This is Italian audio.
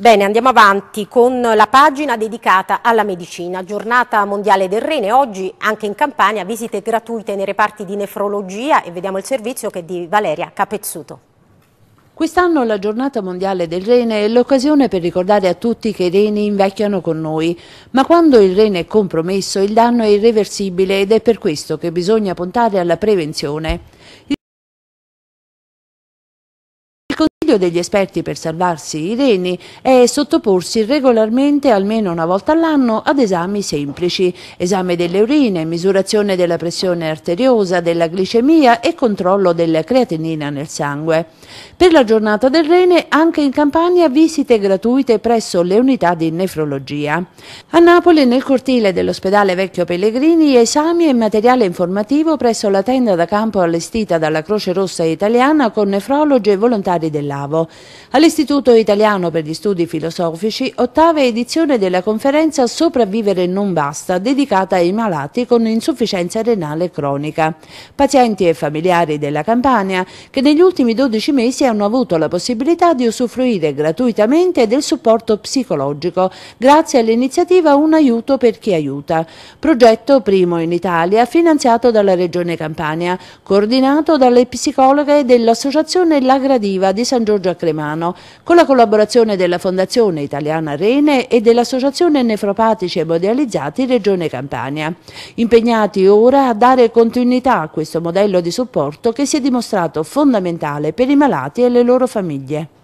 Bene, andiamo avanti con la pagina dedicata alla medicina. Giornata mondiale del rene, oggi anche in Campania visite gratuite nei reparti di nefrologia e vediamo il servizio che è di Valeria Capezzuto. Quest'anno la giornata mondiale del rene è l'occasione per ricordare a tutti che i reni invecchiano con noi, ma quando il rene è compromesso il danno è irreversibile ed è per questo che bisogna puntare alla prevenzione. Consiglio degli esperti per salvarsi i reni è sottoporsi regolarmente almeno una volta all'anno ad esami semplici, esame delle urine, misurazione della pressione arteriosa, della glicemia e controllo della creatinina nel sangue. Per la giornata del rene anche in Campania visite gratuite presso le unità di nefrologia. A Napoli nel cortile dell'ospedale Vecchio Pellegrini esami e materiale informativo presso la tenda da campo allestita dalla Croce Rossa Italiana con nefrologi e volontari dell'ARA. Ottavo. All'Istituto Italiano per gli Studi Filosofici, ottava edizione della conferenza Sopravvivere non basta, dedicata ai malati con insufficienza renale cronica. Pazienti e familiari della Campania che negli ultimi 12 mesi hanno avuto la possibilità di usufruire gratuitamente del supporto psicologico grazie all'iniziativa Un aiuto per chi aiuta, progetto primo in Italia finanziato dalla Regione Campania, coordinato dalle psicologhe dell'Associazione Lagradiva di San Giovanni Giorgio Cremano, con la collaborazione della Fondazione Italiana Rene e dell'Associazione Nefropatici e Modializzati Regione Campania, impegnati ora a dare continuità a questo modello di supporto che si è dimostrato fondamentale per i malati e le loro famiglie.